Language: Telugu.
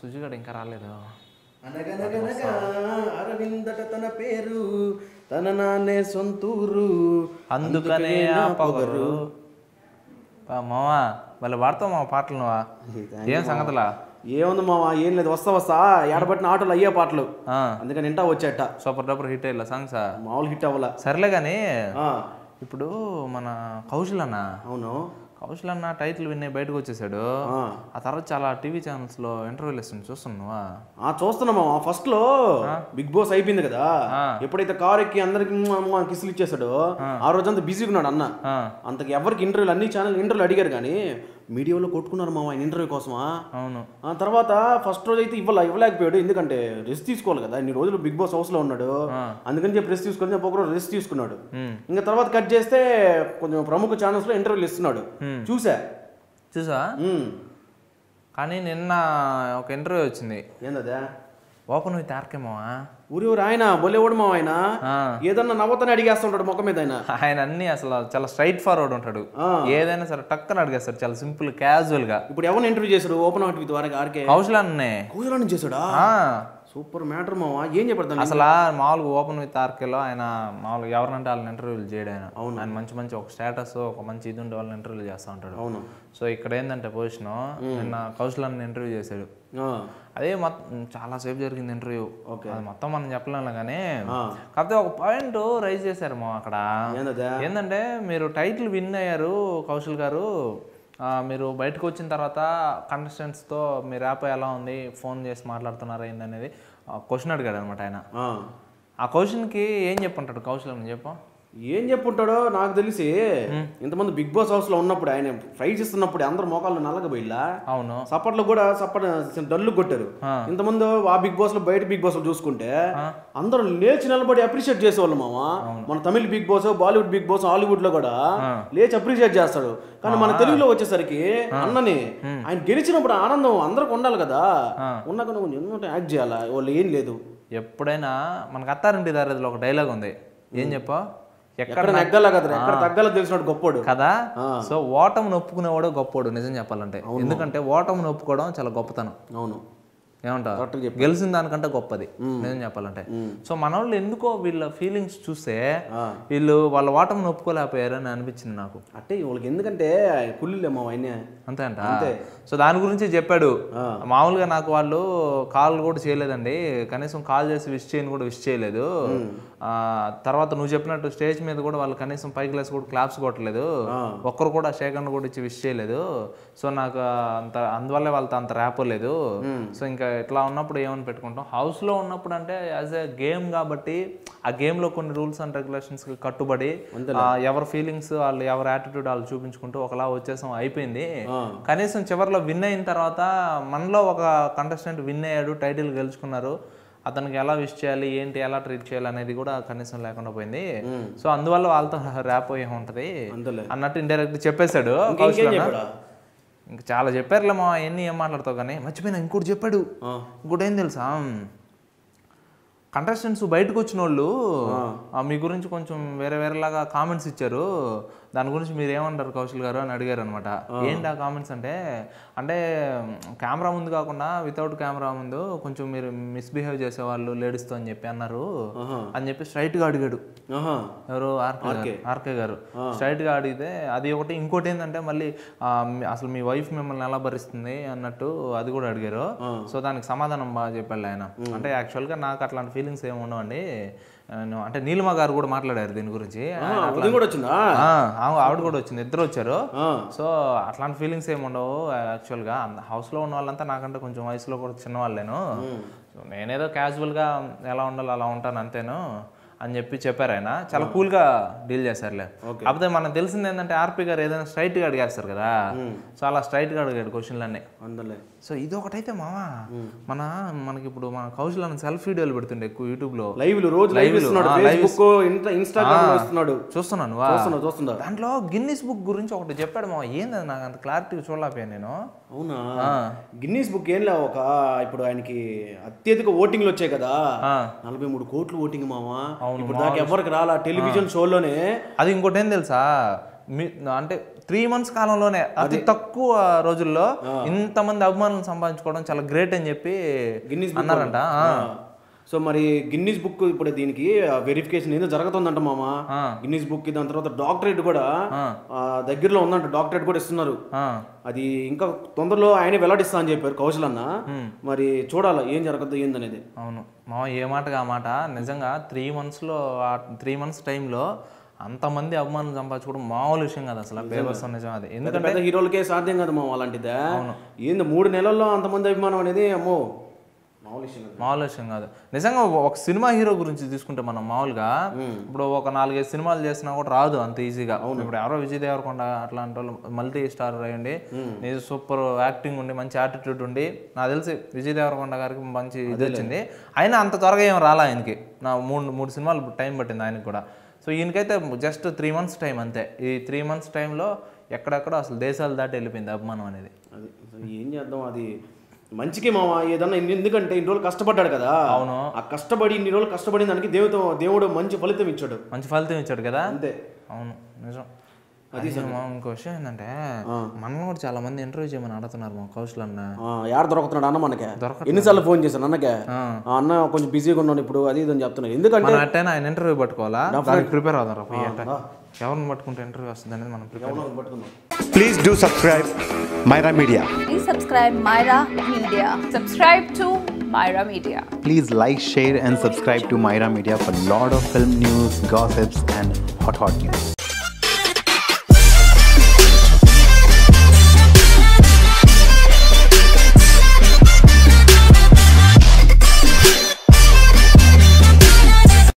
సుజిగాడు ఇంకా రాలేదు అరవిందట తన పేరు తన నానే సొంతూరు అందుకనే పొగరు మావా వాళ్ళు వాడతావు మా పాటలు ఏం సంగతులా ఏముంది మావా ఏం లేదు వస్తా వస్తా ఏడబట్టిన ఆటోలు అయ్యే పాటలు అందుకని ఇంటా వచ్చేట సూపర్ డబ్బర్ హిట్ అయ్యలా సాంగ్స్ మామూలు హిట్ అవ్వాల సర్లే కానీ ఇప్పుడు మన కౌశల్ అన్న అవును కౌశల్ అన్న టైటిల్ విన్న బయటకు వచ్చేసాడు ఆ తర్వాత చాలా టీవీ ఛానల్స్ లో ఇంటర్వ్యూలు ఇస్తుంది చూస్తున్నావా చూస్తున్నామా ఫస్ట్ లో బిగ్ బాస్ అయిపోయింది కదా ఎప్పుడైతే కార్ ఎక్కి అందరికి కిసులు ఇచ్చేసాడో ఆ రోజంతా బిజీగా ఉన్నాడు అన్న అంతకు ఎవరికి ఇంటర్వ్యూలు అన్ని ఛానల్ ఇంటర్వ్యూలు అడిగారు కానీ మీడియాలో కొట్టుకున్నారు మామ ఆయన ఇంటర్వ్యూ కోసమా అవును ఆ తర్వాత ఫస్ట్ రోజు అయితే ఇవ్వాల ఇవ్వలేకపోయాడు ఎందుకంటే రెస్ట్ తీసుకోవాలి కదా ఇన్ని రోజులు బిగ్ బాస్ హౌస్ లో ఉన్నాడు అందుకని చెప్పి రెస్ట్ తీసుకొని చెప్పి ఒకరోజు రెస్ట్ తీసుకున్నాడు ఇంకా తర్వాత కట్ చేస్తే కొంచెం ప్రముఖ ఛానల్స్ లో ఇంటర్వ్యూలు ఇస్తున్నాడు చూసా చూసా కానీ నిన్న ఒక ఇంటర్వ్యూ వచ్చింది ఏందా ఓపెన్ విత్ ఆర్కేమో ఊరి ఊరు ఆయన బొలేవాడు మా ఆయన ఏదన్నా నవ్వుతానే అడిగేస్తుంటాడు ముఖం మీద ఆయన ఆయన అన్ని అసలు చాలా స్ట్రైట్ ఫార్వర్డ్ ఉంటాడు ఏదైనా సరే టక్కన అడిగేస్తాడు చాలా సింపుల్ క్యాజువల్ గా ఇప్పుడు ఎవరిని ఇంటర్వ్యూ చేశాడు ఓపెన్ అవుట్ విత్ వారికి ఆర్కే కౌశలాన్నే కౌశలాన్ని చేశాడా సూపర్ మ్యాటర్ మావా ఏం చెప్పడతాను అసలు మామూలుగా ఓపెన్ విత్ ఆర్కేలో ఆయన మామూలుగా ఎవరినంటే వాళ్ళని ఇంటర్వ్యూలు చేయడం ఆయన అవును ఆయన మంచి మంచి ఒక స్టేటస్ ఒక మంచి ఇది ఉండే వాళ్ళని ఇంటర్వ్యూలు చేస్తూ ఉంటాడు అవును సో ఇక్కడ ఏంటంటే పొజిషన్ నిన్న అన్న ఇంటర్వ్యూ చేశాడు అదే మొత్తం చాలా సేపు జరిగింది ఇంటర్వ్యూ ఓకే అది మొత్తం మనం చెప్పలేము కానీ కాకపోతే ఒక పాయింట్ రైజ్ చేశారు మా అక్కడ ఏంటంటే మీరు టైటిల్ విన్ అయ్యారు కౌశల్ గారు మీరు బయటకు వచ్చిన తర్వాత కంటెస్టెంట్స్తో మీ ర్యాప్ ఎలా ఉంది ఫోన్ చేసి మాట్లాడుతున్నారా ఏందనేది క్వశ్చన్ అడిగాడు అనమాట ఆయన ఆ క్వశ్చన్కి ఏం చెప్పంటాడు కౌశలం చెప్పు ఏం చెప్పుంటాడో నాకు తెలిసి ఇంతమంది బిగ్ బాస్ హౌస్ లో ఉన్నప్పుడు ఆయన ఫ్రై ఇస్తున్నప్పుడు అందరు మోకాళ్ళు నల్లకపోయిలా అవును సపట్లో కూడా సప్పట్ డల్లు కొట్టారు ఇంతమంది ఆ బిగ్ బాస్ లో బయట బిగ్ బాస్ లో చూసుకుంటే అందరూ లేచి నిలబడి అప్రిషియేట్ చేసేవాళ్ళు మామ మన Tamil Bigg Boss Bollywood Bigg Boss Hollywood లో కూడా లేచి అప్రిషియేట్ చేస్తాడు కానీ మన తెలుగులో వచ్చేసరికి అన్నని ఆయన గెలిచినప్పుడు ఆనందం అందరికి ఉండాలి కదా ఉన్నాక నువ్వు యాక్ట్ చేయాలా వాళ్ళు ఏం లేదు ఎప్పుడైనా మనకు అత్తారండి దారిలో ఒక డైలాగ్ ఉంది ఏం చెప్పా ఎక్కడ నెగ్గల కదా ఎక్కడ తగ్గల తెలిసిన గొప్పోడు కదా సో ఓటమిని ఒప్పుకునేవాడు గొప్పోడు నిజం చెప్పాలంటే ఎందుకంటే ఓటమిని ఒప్పుకోవడం చాలా గొప్పతనం అవును ఏమంటారు గెలిచిన దానికంటే గొప్పది నిజం చెప్పాలంటే సో మన వాళ్ళు ఎందుకో వీళ్ళ ఫీలింగ్స్ చూస్తే వీళ్ళు వాళ్ళ వాటం నొప్పుకోలేకపోయారు అని అనిపించింది నాకు అంటే వాళ్ళకి ఎందుకంటే కుళ్ళులేమో ఆయన అంతే అంట సో దాని గురించి చెప్పాడు మామూలుగా నాకు వాళ్ళు కాల్ కూడా చేయలేదండి కనీసం కాల్ చేసి విష్ చేయని కూడా విష్ చేయలేదు తర్వాత నువ్వు చెప్పినట్టు స్టేజ్ మీద కూడా వాళ్ళు కనీసం పై గ్లాస్ కూడా క్లాప్స్ కొట్టలేదు ఒక్కరు కూడా శేఖర్ కూడా ఇచ్చి విష్ చేయలేదు సో నాకు అంత అందువల్ల వాళ్ళతో అంత ర్యాప్ లేదు సో ఇంకా ఇట్లా ఉన్నప్పుడు ఏమని పెట్టుకుంటాం హౌస్లో ఉన్నప్పుడు అంటే యాజ్ ఎ గేమ్ కాబట్టి ఆ గేమ్లో కొన్ని రూల్స్ అండ్ రెగ్యులేషన్స్కి కట్టుబడి ఎవరి ఫీలింగ్స్ వాళ్ళు ఎవరి యాటిట్యూడ్ వాళ్ళు చూపించుకుంటూ ఒకలా వచ్చేసాం అయిపోయింది కనీసం చివరిలో విన్ అయిన తర్వాత మనలో ఒక కంటెస్టెంట్ విన్ అయ్యాడు టైటిల్ గెలుచుకున్నారు అతనికి ఎలా విష్ చేయాలి ఏంటి ఎలా ట్రీట్ చేయాలి అనేది కూడా కనీసం లేకుండా పోయింది సో అందువల్ల వాళ్ళతో ర్యాప్ అయ్యి ఉంటది అన్నట్టు ఇండైరెక్ట్ చెప్పేశాడు ఇంకా చాలా చెప్పారులే మా ఎన్ని ఏం మాట్లాడతావు కానీ మర్చిపోయినా ఇంకోటి చెప్పాడు ఇంకోటి ఏం తెలుసా కంటెస్టెంట్స్ బయటకు వచ్చిన వాళ్ళు మీ గురించి కొంచెం వేరే వేరేలాగా కామెంట్స్ ఇచ్చారు దాని గురించి మీరు ఏమంటారు కౌశల్ గారు అని అడిగారు అనమాట ఏంటి ఆ కామెంట్స్ అంటే అంటే కెమెరా ముందు కాకుండా వితౌట్ కెమెరా ముందు కొంచెం మీరు మిస్బిహేవ్ చేసేవాళ్ళు లేడీస్తో అని చెప్పి అన్నారు అని చెప్పి గా అడిగాడు ఎవరు ఆర్కే ఆర్కే గారు గా అడిగితే అది ఒకటి ఇంకోటి ఏంటంటే మళ్ళీ అసలు మీ వైఫ్ మిమ్మల్ని ఎలా భరిస్తుంది అన్నట్టు అది కూడా అడిగారు సో దానికి సమాధానం బాగా చెప్పాలి ఆయన అంటే యాక్చువల్గా నాకు అట్లాంటి ఫీలింగ్స్ ఏమి ఉండవండి అంటే నీలిమా గారు కూడా మాట్లాడారు దీని గురించి ఆవిడ కూడా వచ్చింది ఇద్దరు వచ్చారు సో అట్లాంటి ఫీలింగ్స్ ఏమి ఉండవు యాక్చువల్గా హౌస్ లో ఉన్న వాళ్ళంతా నాకంటే కొంచెం వయసులో కూడా చిన్నవాళ్ళు నేను నేనేదో క్యాజువల్గా ఎలా ఉండాలో అలా ఉంటాను అంతేను అని చెప్పి చెప్పారు ఆయన చాలా గా డీల్ చేశారులే కాకపోతే మనకు తెలిసింది ఏంటంటే ఆర్పి గారు ఏదైనా స్ట్రైట్ గా అడిగేస్తారు కదా సో అలా స్ట్రైట్గా అడిగాడు అన్ని సో ఇది ఒకటైతే మామా మన మనకి ఇప్పుడు మన కౌశల్ అన్న సెల్ఫ్ వీడియోలు పెడుతుండే ఎక్కువ లో లైవ్లు రోజు లైవ్ ఇన్స్టాగ్రామ్ చూస్తున్నాను దాంట్లో గిన్నీస్ బుక్ గురించి ఒకటి చెప్పాడు మావా ఏంది నాకు అంత క్లారిటీ చూడలేకపోయాను నేను అవునా గిన్నీస్ బుక్ ఏం లేవు ఒక ఇప్పుడు ఆయనకి అత్యధిక ఓటింగ్లు వచ్చాయి కదా నలభై మూడు కోట్లు ఓటింగ్ మామా అవును ఇప్పుడు దానికి ఎవరికి రాలా టెలివిజన్ షోలోనే అది ఇంకోటి ఏం తెలుసా అంటే త్రీ మంత్స్ కాలంలోనే అతి తక్కువ రోజుల్లో ఇంతమంది అభిమానులు సంపాదించుకోవడం చాలా గ్రేట్ అని చెప్పి అన్నారంట సో మరి గిన్నీస్ బుక్ ఇప్పుడు దీనికి వెరిఫికేషన్ ఏదో జరుగుతుందంట మామ గిన్నీస్ బుక్ దాని తర్వాత డాక్టరేట్ కూడా దగ్గరలో ఉందంట డాక్టరేట్ కూడా ఇస్తున్నారు అది ఇంకా తొందరలో ఆయన వెల్లడిస్తా అని చెప్పారు కౌశల్ అన్న మరి చూడాలి ఏం జరగద్దు ఏందనేది అవును మామ ఏ మాటగా ఆ మాట నిజంగా త్రీ మంత్స్లో ఆ త్రీ మంత్స్ టైంలో అంతమంది అభిమానులు సంపాదించుకోవడం మామూలు విషయం కాదు అసలు పేపర్స్ నిజం అది ఎందుకంటే హీరోలకే సాధ్యం కాదు మా అవును ఏంది మూడు నెలల్లో అంతమంది అభిమానం అనేది అమ్మో మామూలు కాదు నిజంగా ఒక సినిమా హీరో గురించి తీసుకుంటే మనం మామూలుగా ఇప్పుడు ఒక నాలుగైదు సినిమాలు చేసినా కూడా రాదు అంత ఈజీగా ఇప్పుడు ఎవరో విజయ్ దేవరకొండ అట్లాంటి వాళ్ళు మల్టీ స్టార్ అయ్యండి సూపర్ యాక్టింగ్ ఉండి మంచి యాటిట్యూడ్ ఉండి నాకు తెలిసి విజయ్ దేవరకొండ గారికి మంచి ఇది వచ్చింది ఆయన అంత త్వరగా ఏం రాలా ఆయనకి నా మూడు మూడు సినిమాలు టైం పట్టింది ఆయనకి కూడా సో ఈయనకైతే జస్ట్ త్రీ మంత్స్ టైం అంతే ఈ త్రీ మంత్స్ టైంలో ఎక్కడెక్కడ అసలు దేశాలు దాటి వెళ్ళిపోయింది అభిమానం అనేది అది ఏం చేద్దాం అది మంచికి మా ఏదన్నా ఎందుకంటే ఇన్ని రోజులు కష్టపడ్డాడు కదా అవును ఆ కష్టపడి ఇన్ని రోజులు కష్టపడిన దానికి దేవుడు దేవుడు మంచి ఫలితం ఇచ్చాడు మంచి ఫలితం ఇచ్చాడు కదా అంతే అవును నిజం అది ఇంకో విషయం ఏంటంటే మన కూడా చాలా మంది ఇంటర్వ్యూ చేయమని అడుగుతున్నారు మా కౌశల్ అన్న ఎవరు దొరుకుతున్నాడు అన్న మనకి ఎన్నిసార్లు ఫోన్ చేశాను అన్నకే అన్న కొంచెం బిజీగా ఉన్నాను ఇప్పుడు అది ఇది అని చెప్తున్నాను ఎందుకంటే ఆయన ఇంటర్వ్యూ పట్టుకోవాలా ప్రిపేర్ అవుతారు ఎవరిని పట్టుకుంటే ఇంటర్వ్యూ వస్తుంది అనేది మనం please do subscribe Maira Media please subscribe Maira Media subscribe to Maira Media please like share and subscribe to Maira Media for lot of film news gossips and hot hot news